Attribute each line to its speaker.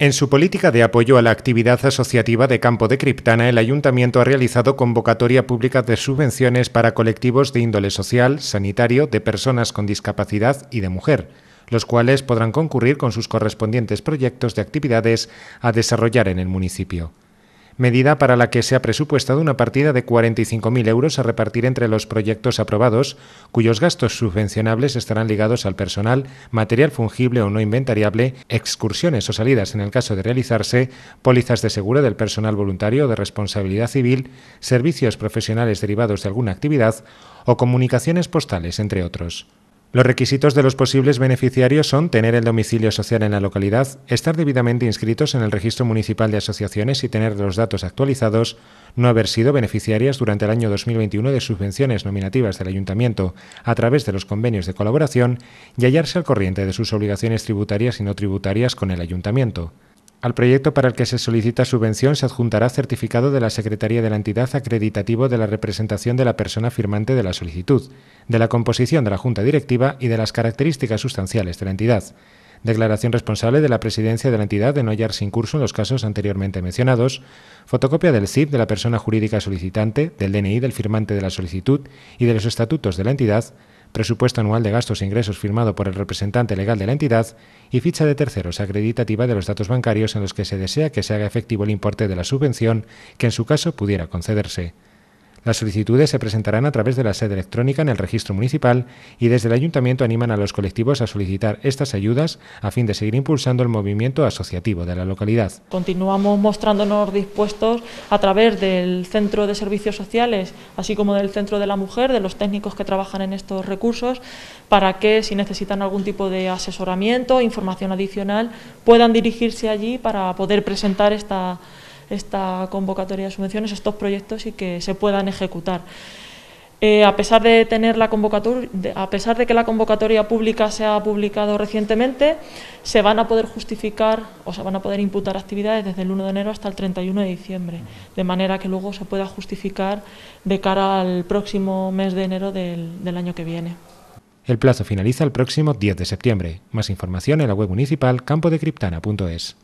Speaker 1: En su política de apoyo a la actividad asociativa de Campo de Criptana, el ayuntamiento ha realizado convocatoria pública de subvenciones para colectivos de índole social, sanitario, de personas con discapacidad y de mujer, los cuales podrán concurrir con sus correspondientes proyectos de actividades a desarrollar en el municipio medida para la que se ha presupuestado una partida de 45.000 euros a repartir entre los proyectos aprobados, cuyos gastos subvencionables estarán ligados al personal, material fungible o no inventariable, excursiones o salidas en el caso de realizarse, pólizas de seguro del personal voluntario de responsabilidad civil, servicios profesionales derivados de alguna actividad o comunicaciones postales, entre otros. Los requisitos de los posibles beneficiarios son tener el domicilio social en la localidad, estar debidamente inscritos en el Registro Municipal de Asociaciones y tener los datos actualizados, no haber sido beneficiarias durante el año 2021 de subvenciones nominativas del Ayuntamiento a través de los convenios de colaboración y hallarse al corriente de sus obligaciones tributarias y no tributarias con el Ayuntamiento. Al proyecto para el que se solicita subvención se adjuntará certificado de la Secretaría de la entidad acreditativo de la representación de la persona firmante de la solicitud, de la composición de la Junta Directiva y de las características sustanciales de la entidad. Declaración responsable de la presidencia de la entidad de no hallar sin curso en los casos anteriormente mencionados, fotocopia del CIP de la persona jurídica solicitante, del DNI del firmante de la solicitud y de los estatutos de la entidad, presupuesto anual de gastos e ingresos firmado por el representante legal de la entidad y ficha de terceros acreditativa de los datos bancarios en los que se desea que se haga efectivo el importe de la subvención que en su caso pudiera concederse. Las solicitudes se presentarán a través de la sede electrónica en el registro municipal y desde el ayuntamiento animan a los colectivos a solicitar estas ayudas a fin de seguir impulsando el movimiento asociativo de la localidad.
Speaker 2: Continuamos mostrándonos dispuestos a través del Centro de Servicios Sociales, así como del Centro de la Mujer, de los técnicos que trabajan en estos recursos, para que si necesitan algún tipo de asesoramiento, información adicional, puedan dirigirse allí para poder presentar esta esta convocatoria de subvenciones, estos proyectos y que se puedan ejecutar. Eh, a pesar de tener la convocatoria, a pesar de que la convocatoria pública se ha publicado recientemente, se van a poder justificar o se van a poder imputar actividades desde el 1 de enero hasta el 31 de diciembre, de manera que luego se pueda justificar de cara al próximo mes de enero del, del año que viene.
Speaker 1: El plazo finaliza el próximo 10 de septiembre. Más información en la web municipal campodecriptana.es.